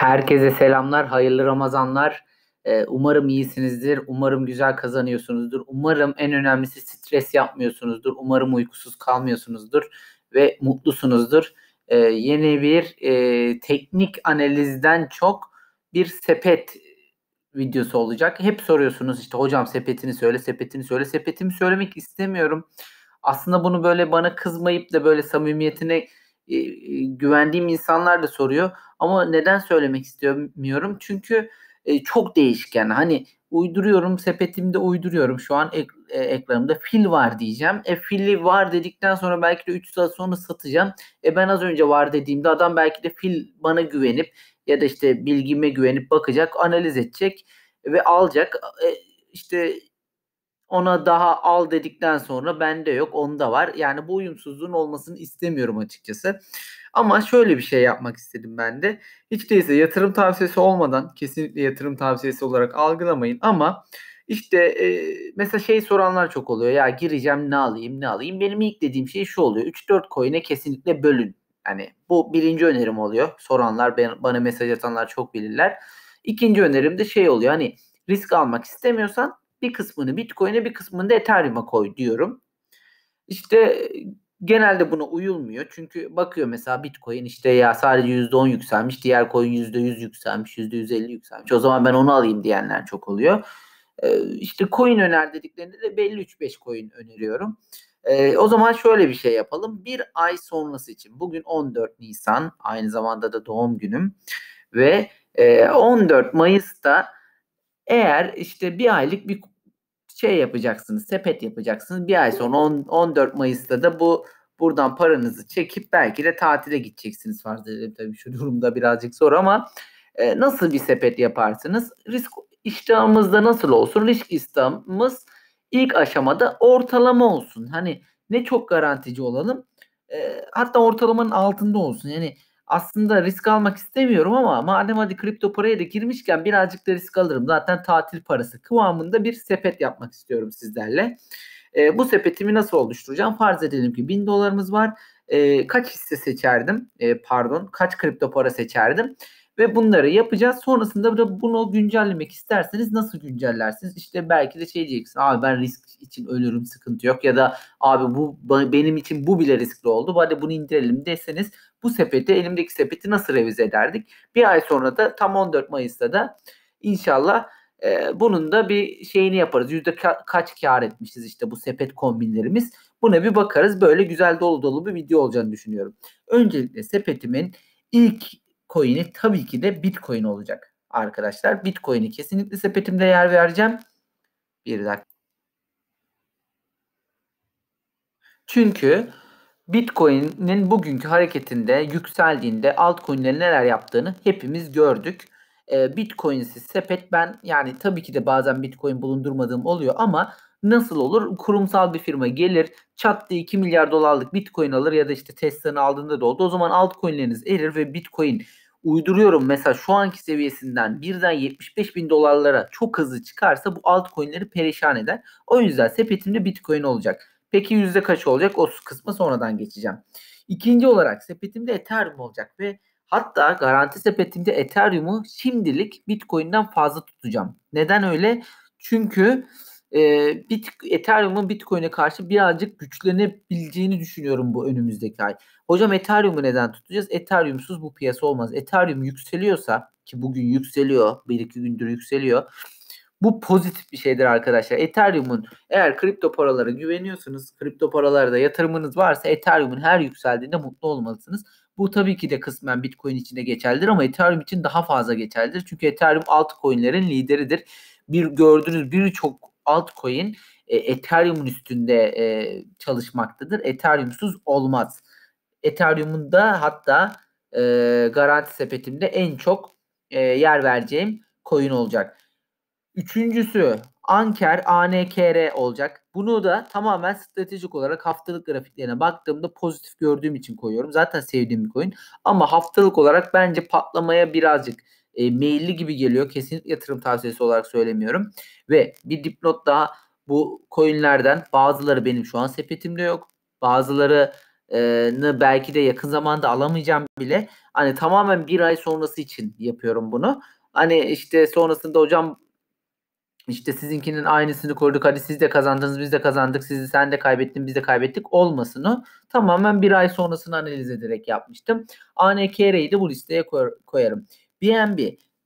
Herkese selamlar, hayırlı Ramazanlar. Ee, umarım iyisinizdir, umarım güzel kazanıyorsunuzdur. Umarım en önemlisi stres yapmıyorsunuzdur. Umarım uykusuz kalmıyorsunuzdur ve mutlusunuzdur. Ee, yeni bir e, teknik analizden çok bir sepet videosu olacak. Hep soruyorsunuz işte hocam sepetini söyle, sepetini söyle. Sepetimi söylemek istemiyorum. Aslında bunu böyle bana kızmayıp da böyle samimiyetine e, e, güvendiğim insanlar da soruyor. Ama neden söylemek istemiyorum? Çünkü e, çok değişken. Hani uyduruyorum sepetimde uyduruyorum. Şu an ek, e, ekranımda fil var diyeceğim. E fili var dedikten sonra belki de 3 saat sonra satacağım. E ben az önce var dediğimde adam belki de fil bana güvenip ya da işte bilgime güvenip bakacak, analiz edecek ve alacak. E, işte ona daha al dedikten sonra bende yok onda var. Yani bu uyumsuzluğun olmasını istemiyorum açıkçası. Ama şöyle bir şey yapmak istedim ben de. Hiç değilse yatırım tavsiyesi olmadan kesinlikle yatırım tavsiyesi olarak algılamayın ama işte e, mesela şey soranlar çok oluyor. Ya gireceğim ne alayım ne alayım. Benim ilk dediğim şey şu oluyor. 3-4 coin'e kesinlikle bölün. Yani bu birinci önerim oluyor. Soranlar ben, bana mesaj atanlar çok bilirler. İkinci önerim de şey oluyor. Hani risk almak istemiyorsan bir kısmını Bitcoin'e bir kısmını da Ethereum'a koy diyorum. İşte genelde buna uyulmuyor. Çünkü bakıyor mesela Bitcoin işte ya sadece %10 yükselmiş, diğer coin %100 yükselmiş, %150 yükselmiş. O zaman ben onu alayım diyenler çok oluyor. Ee, işte coin öner dediklerinde de belli 3-5 coin öneriyorum. Ee, o zaman şöyle bir şey yapalım. Bir ay sonrası için bugün 14 Nisan aynı zamanda da doğum günüm ve e, 14 Mayıs'ta eğer işte bir aylık bir şey yapacaksınız, sepet yapacaksınız. Bir ay sonra 10, 14 Mayıs'ta da bu buradan paranızı çekip belki de tatile gideceksiniz farz edelim. Tabii şu durumda birazcık zor ama e, nasıl bir sepet yaparsınız? Risk iştahımızda nasıl olsun? Risk iştahımız ilk aşamada ortalama olsun. Hani ne çok garantici olalım e, hatta ortalamanın altında olsun. Yani aslında risk almak istemiyorum ama madem hadi kripto paraya da girmişken birazcık da risk alırım. Zaten tatil parası kıvamında bir sepet yapmak istiyorum sizlerle. E, bu sepetimi nasıl oluşturacağım? Farz edelim ki 1000 dolarımız var. E, kaç hisse seçerdim? E, pardon kaç kripto para seçerdim? Ve bunları yapacağız. Sonrasında da bunu güncellemek isterseniz nasıl güncellersiniz? İşte belki de şey diyeceksin. Abi ben risk için ölürüm sıkıntı yok. Ya da abi bu benim için bu bile riskli oldu. Hadi bunu indirelim deseniz bu sepeti elimdeki sepeti nasıl revize ederdik? Bir ay sonra da tam 14 Mayıs'ta da inşallah e, bunun da bir şeyini yaparız. Yüzde ka- kaç kar etmişiz işte bu sepet kombinlerimiz. Buna bir bakarız. Böyle güzel dolu dolu bir video olacağını düşünüyorum. Öncelikle sepetimin ilk coin'i tabii ki de Bitcoin olacak arkadaşlar. Bitcoin'i kesinlikle sepetimde yer vereceğim. Bir dakika. Çünkü Bitcoin'in bugünkü hareketinde yükseldiğinde altcoin'lerin neler yaptığını hepimiz gördük. E, ee, Bitcoin'siz sepet ben yani tabii ki de bazen Bitcoin bulundurmadığım oluyor ama nasıl olur? Kurumsal bir firma gelir çat diye 2 milyar dolarlık Bitcoin alır ya da işte teslanı aldığında da oldu. O zaman altcoin'leriniz erir ve Bitcoin uyduruyorum mesela şu anki seviyesinden birden 75 bin dolarlara çok hızlı çıkarsa bu altcoin'leri perişan eder. O yüzden sepetimde Bitcoin olacak. Peki yüzde kaç olacak? O kısmı sonradan geçeceğim. İkinci olarak sepetimde Ethereum olacak ve hatta garanti sepetimde Ethereum'u şimdilik Bitcoin'den fazla tutacağım. Neden öyle? Çünkü e, bit, Ethereum'un Bitcoin'e karşı birazcık güçlenebileceğini düşünüyorum bu önümüzdeki ay. Hocam Ethereum'u neden tutacağız? Ethereum'suz bu piyasa olmaz. Ethereum yükseliyorsa ki bugün yükseliyor, bir iki gündür yükseliyor bu pozitif bir şeydir arkadaşlar. Ethereum'un eğer kripto paralara güveniyorsanız, kripto paralarda yatırımınız varsa Ethereum'un her yükseldiğinde mutlu olmalısınız. Bu tabii ki de kısmen Bitcoin için de geçerlidir ama Ethereum için daha fazla geçerlidir. Çünkü Ethereum altcoin'lerin lideridir. Bir gördüğünüz birçok altcoin e, Ethereum'un üstünde e, çalışmaktadır. Ethereum'suz olmaz. Ethereum'un da hatta e, garanti sepetimde en çok e, yer vereceğim coin olacak. Üçüncüsü Anker ANKR olacak. Bunu da tamamen stratejik olarak haftalık grafiklerine baktığımda pozitif gördüğüm için koyuyorum. Zaten sevdiğim bir coin. Ama haftalık olarak bence patlamaya birazcık e, meyilli gibi geliyor. Kesinlikle yatırım tavsiyesi olarak söylemiyorum. Ve bir dipnot daha bu coinlerden bazıları benim şu an sepetimde yok. Bazıları ne belki de yakın zamanda alamayacağım bile. Hani tamamen bir ay sonrası için yapıyorum bunu. Hani işte sonrasında hocam işte sizinkinin aynısını koyduk hadi siz de kazandınız biz de kazandık sizi sen de kaybettin biz de kaybettik olmasını tamamen bir ay sonrasını analiz ederek yapmıştım. ANKR'yi de bu listeye koyarım. BNB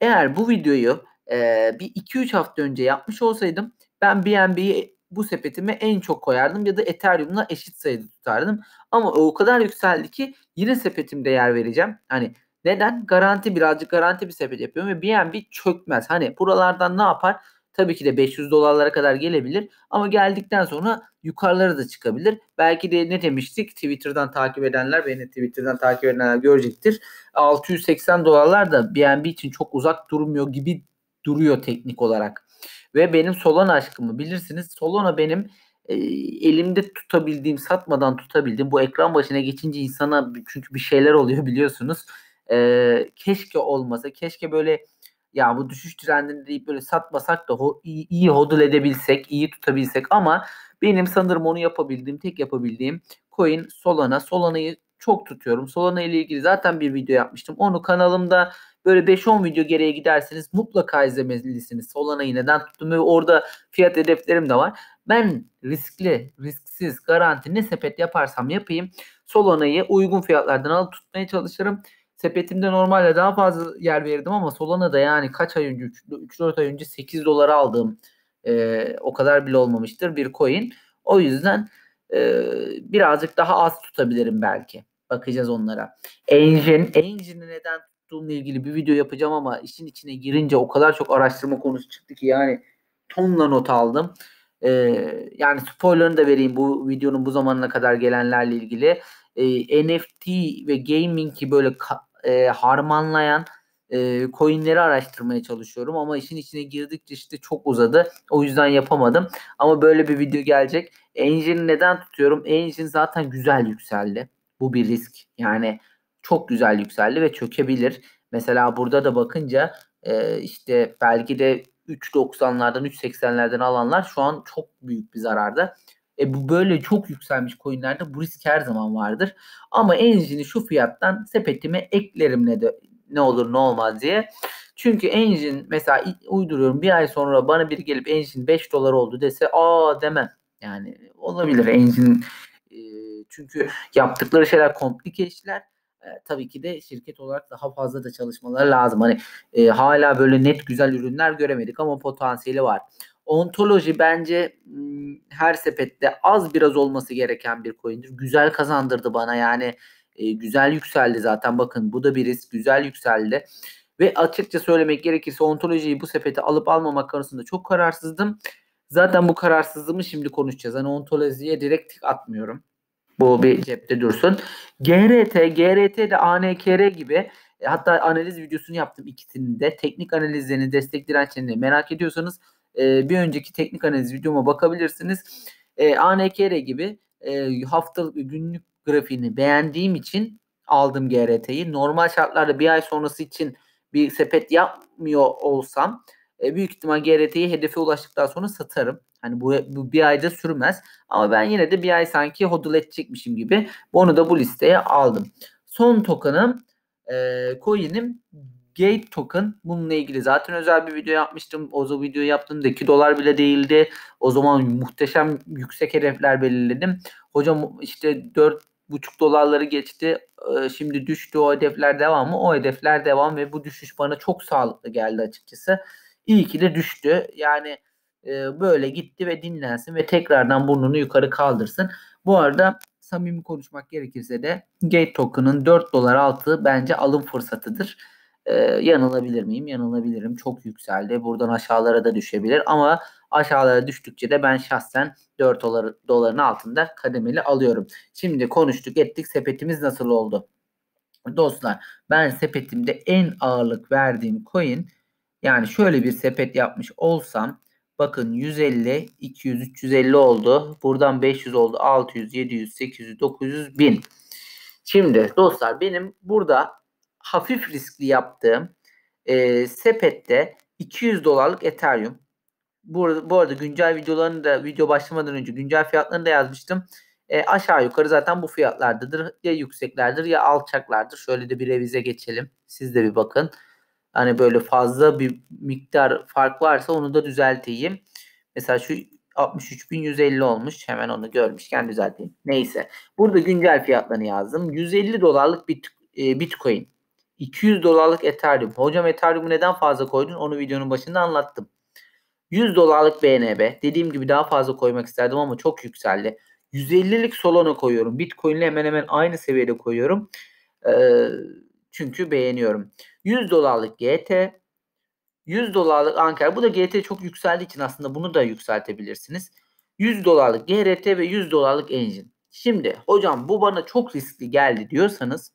eğer bu videoyu e, bir 2-3 hafta önce yapmış olsaydım ben BNB'yi bu sepetime en çok koyardım ya da Ethereum'la eşit sayıda tutardım. Ama o kadar yükseldi ki yine sepetimde yer vereceğim. Hani neden? Garanti birazcık garanti bir sepet yapıyorum ve BNB çökmez. Hani buralardan ne yapar? Tabii ki de 500 dolarlara kadar gelebilir ama geldikten sonra yukarılara da çıkabilir. Belki de ne demiştik? Twitter'dan takip edenler, beni Twitter'dan takip edenler görecektir. 680 dolarlar da BNB için çok uzak durmuyor gibi duruyor teknik olarak. Ve benim Solana aşkımı bilirsiniz. Solana benim e, elimde tutabildiğim, satmadan tutabildiğim bu ekran başına geçince insana çünkü bir şeyler oluyor biliyorsunuz. E, keşke olmasa, keşke böyle ya bu düşüş trendini deyip böyle satmasak da ho- iyi, iyi hodl edebilsek, iyi tutabilsek ama benim sanırım onu yapabildiğim, tek yapabildiğim coin Solana. Solana'yı çok tutuyorum. Solana ile ilgili zaten bir video yapmıştım. Onu kanalımda böyle 5-10 video geriye giderseniz mutlaka izlemelisiniz. Solana'yı neden tuttum ve orada fiyat hedeflerim de var. Ben riskli, risksiz, garanti ne sepet yaparsam yapayım Solana'yı uygun fiyatlardan alıp tutmaya çalışırım. Sepetimde normalde daha fazla yer verirdim ama Solana'da yani kaç ay önce 3-4 ay önce 8 dolara aldığım e, o kadar bile olmamıştır bir coin. O yüzden e, birazcık daha az tutabilirim belki. Bakacağız onlara. Engine, Engine'i neden tuttuğumla ilgili bir video yapacağım ama işin içine girince o kadar çok araştırma konusu çıktı ki yani tonla not aldım. Ee, yani spoilerını da vereyim bu videonun bu zamanına kadar gelenlerle ilgili. Ee, NFT ve gaming ki böyle ka- e, harmanlayan e, coinleri araştırmaya çalışıyorum ama işin içine girdikçe işte çok uzadı. O yüzden yapamadım. Ama böyle bir video gelecek. Engine'i neden tutuyorum? Engine zaten güzel yükseldi. Bu bir risk. Yani çok güzel yükseldi ve çökebilir. Mesela burada da bakınca e, işte belki de 3.90'lardan 3.80'lerden alanlar şu an çok büyük bir zararda. E bu böyle çok yükselmiş coinlerde bu risk her zaman vardır. Ama engine'i şu fiyattan sepetime eklerim ne de ne olur ne olmaz diye. Çünkü engine mesela uyduruyorum bir ay sonra bana biri gelip engine 5 dolar oldu dese aa demem. Yani olabilir engine çünkü yaptıkları şeyler komplike işler. E, tabii ki de şirket olarak daha fazla da çalışmaları lazım. Hani e, hala böyle net güzel ürünler göremedik ama potansiyeli var. Ontoloji bence her sepette az biraz olması gereken bir coin'dir. Güzel kazandırdı bana yani e, güzel yükseldi zaten bakın bu da bir risk güzel yükseldi. Ve açıkça söylemek gerekirse ontolojiyi bu sepete alıp almamak konusunda çok kararsızdım. Zaten bu kararsızlığımı şimdi konuşacağız. Hani ontolojiye direkt tık atmıyorum. Bu bir cepte dursun. GRT, GRT de ANKR gibi e, hatta analiz videosunu yaptım ikisinin de. Teknik analizlerini, destek dirençlerini merak ediyorsanız e, bir önceki teknik analiz videoma bakabilirsiniz. E, ee, ANKR gibi e, haftalık günlük grafiğini beğendiğim için aldım GRT'yi. Normal şartlarda bir ay sonrası için bir sepet yapmıyor olsam e, büyük ihtimal GRT'yi hedefe ulaştıktan sonra satarım. Hani bu, bu bir ayda sürmez. Ama ben yine de bir ay sanki hodl edecekmişim gibi. Onu da bu listeye aldım. Son tokenım e, coin'im Gate token bununla ilgili zaten özel bir video yapmıştım. O zaman video yaptım 2 dolar bile değildi. O zaman muhteşem yüksek hedefler belirledim. Hocam işte 4 buçuk dolarları geçti. Ee, şimdi düştü o hedefler devam mı O hedefler devam ve bu düşüş bana çok sağlıklı geldi açıkçası. İyi ki de düştü. Yani e, böyle gitti ve dinlensin ve tekrardan burnunu yukarı kaldırsın. Bu arada samimi konuşmak gerekirse de Gate Token'ın 4 dolar altı bence alım fırsatıdır. Ee, yanılabilir miyim? Yanılabilirim. Çok yükseldi. Buradan aşağılara da düşebilir ama aşağılara düştükçe de ben şahsen 4 dolar, doların altında kademeli alıyorum. Şimdi konuştuk ettik sepetimiz nasıl oldu? Dostlar ben sepetimde en ağırlık verdiğim coin yani şöyle bir sepet yapmış olsam bakın 150, 200, 350 oldu. Buradan 500 oldu. 600, 700, 800, 900, 1000. Şimdi dostlar benim burada hafif riskli yaptığım e, sepette 200 dolarlık Ethereum. Bu arada, bu arada güncel videolarını da video başlamadan önce güncel fiyatlarını da yazmıştım. E, aşağı yukarı zaten bu fiyatlardadır. Ya yükseklerdir ya alçaklardır. Şöyle de bir revize geçelim. Siz de bir bakın. Hani böyle fazla bir miktar fark varsa onu da düzelteyim. Mesela şu 63.150 olmuş. Hemen onu görmüşken düzelteyim. Neyse. Burada güncel fiyatlarını yazdım. 150 dolarlık bit, e, Bitcoin. 200 dolarlık Ethereum. Hocam Ethereum'u neden fazla koydun? Onu videonun başında anlattım. 100 dolarlık BNB. Dediğim gibi daha fazla koymak isterdim ama çok yükseldi. 150'lik Solana koyuyorum. Bitcoin ile hemen hemen aynı seviyede koyuyorum. Ee, çünkü beğeniyorum. 100 dolarlık GT. 100 dolarlık Ankara. Bu da GT çok yükseldiği için aslında bunu da yükseltebilirsiniz. 100 dolarlık GRT ve 100 dolarlık Engine. Şimdi hocam bu bana çok riskli geldi diyorsanız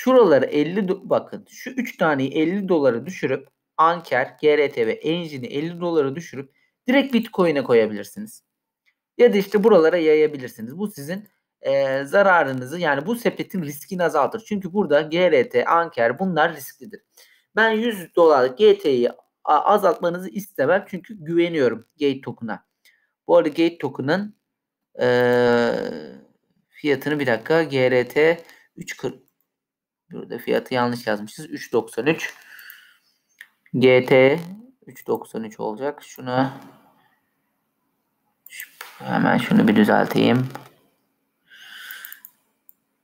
Şuraları 50 bakın şu 3 taneyi 50 dolara düşürüp Anker, GRT ve Engine'i 50 dolara düşürüp direkt Bitcoin'e koyabilirsiniz. Ya da işte buralara yayabilirsiniz. Bu sizin e, zararınızı yani bu sepetin riskini azaltır. Çünkü burada GRT, Anker bunlar risklidir. Ben 100 dolarlık GT'yi azaltmanızı istemem çünkü güveniyorum Gate token'a. Bu arada Gate token'ın e, fiyatını bir dakika GRT 340 Burada fiyatı yanlış yazmışız. 3.93 GT 3.93 olacak. Şunu hemen şunu bir düzelteyim.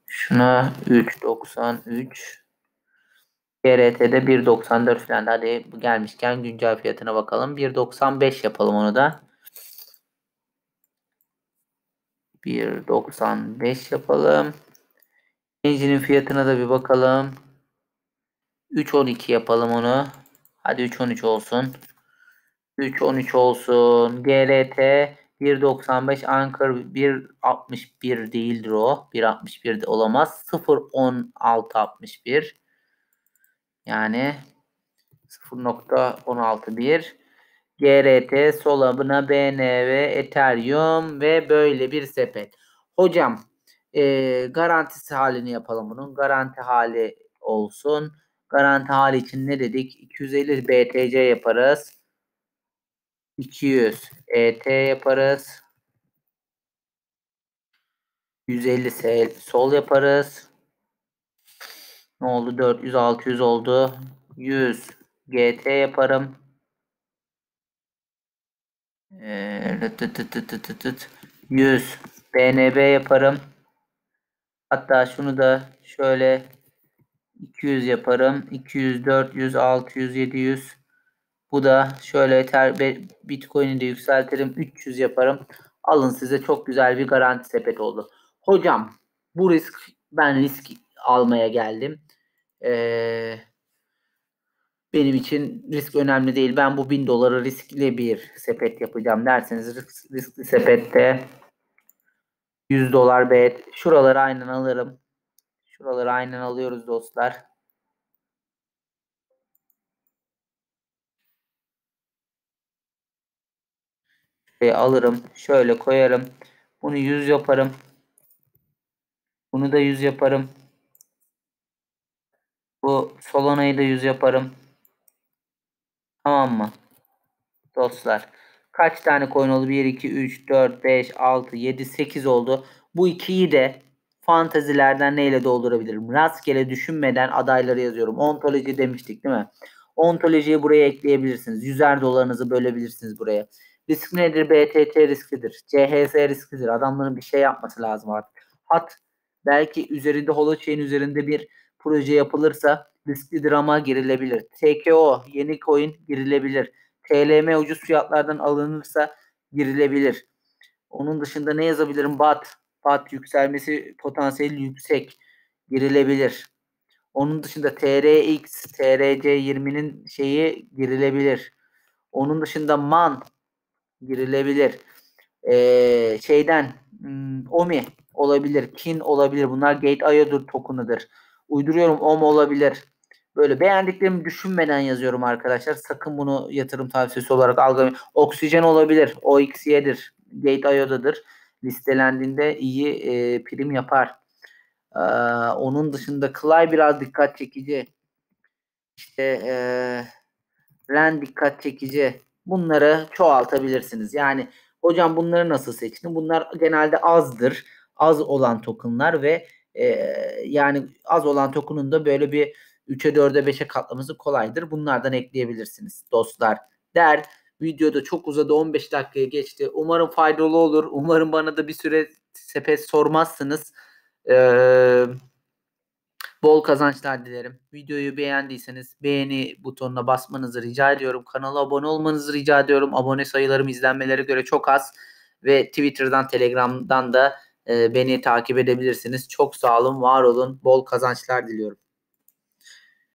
Şuna 3.93 GRT'de 1.94 falan. Hadi bu gelmişken güncel fiyatına bakalım. 1.95 yapalım onu da. 1.95 yapalım. Benzinin fiyatına da bir bakalım. 3.12 yapalım onu. Hadi 3.13 olsun. 3.13 olsun. GRT 1.95 Anchor 1.61 değildir o. 1.61 de olamaz. 0.16.61 yani 0.161 GRT, Solabına, BNV, Ethereum ve böyle bir sepet. Hocam e, garantisi halini yapalım bunun. Garanti hali olsun. Garanti hali için ne dedik? 250 BTC yaparız. 200 ET yaparız. 150 sel, sol yaparız. Ne oldu? 400 600 oldu. 100 GT yaparım. Ee, 100 BNB yaparım. Hatta şunu da şöyle 200 yaparım. 200, 400, 600, 700. Bu da şöyle ter, Bitcoin'i de yükseltirim. 300 yaparım. Alın size çok güzel bir garanti sepet oldu. Hocam bu risk ben risk almaya geldim. Ee, benim için risk önemli değil. Ben bu 1000 dolara riskli bir sepet yapacağım derseniz risk, riskli sepette 100 dolar bet. Şuraları aynen alırım. Şuraları aynen alıyoruz dostlar. Şurayı alırım. Şöyle koyarım. Bunu 100 yaparım. Bunu da 100 yaparım. Bu Solana'yı da 100 yaparım. Tamam mı? Dostlar. Kaç tane coin oldu? 1, 2, 3, 4, 5, 6, 7, 8 oldu. Bu ikiyi de fantazilerden neyle doldurabilirim? Rastgele düşünmeden adayları yazıyorum. Ontoloji demiştik değil mi? Ontolojiyi buraya ekleyebilirsiniz. Yüzer dolarınızı bölebilirsiniz buraya. Risk nedir? BTT riskidir. CHS riskidir. Adamların bir şey yapması lazım artık. Hat belki üzerinde holochain üzerinde bir proje yapılırsa riskli drama girilebilir. TKO yeni coin girilebilir. TLM ucuz fiyatlardan alınırsa girilebilir. Onun dışında ne yazabilirim? BAT. BAT yükselmesi potansiyeli yüksek. Girilebilir. Onun dışında TRX, TRC20'nin şeyi girilebilir. Onun dışında MAN girilebilir. Ee, şeyden hmm, OMI olabilir, KIN olabilir. Bunlar Gate IO'dur token'ıdır. Uyduruyorum OM olabilir. Böyle beğendiklerimi düşünmeden yazıyorum arkadaşlar. Sakın bunu yatırım tavsiyesi olarak algılamayın. Oksijen olabilir. OXY'dir. Gate.io'dadır. Listelendiğinde iyi e, prim yapar. Ee, onun dışında Clay biraz dikkat çekici. İşte e, Ren dikkat çekici. Bunları çoğaltabilirsiniz. Yani hocam bunları nasıl seçtin? Bunlar genelde azdır. Az olan tokenlar ve e, yani az olan tokenun da böyle bir 3'e 4'e 5'e katlaması kolaydır. Bunlardan ekleyebilirsiniz dostlar der. Videoda çok uzadı 15 dakikaya geçti. Umarım faydalı olur. Umarım bana da bir süre sepet sormazsınız. Ee, bol kazançlar dilerim. Videoyu beğendiyseniz beğeni butonuna basmanızı rica ediyorum. Kanala abone olmanızı rica ediyorum. Abone sayılarım izlenmelere göre çok az. Ve Twitter'dan, Telegram'dan da e, beni takip edebilirsiniz. Çok sağ olun, var olun. Bol kazançlar diliyorum.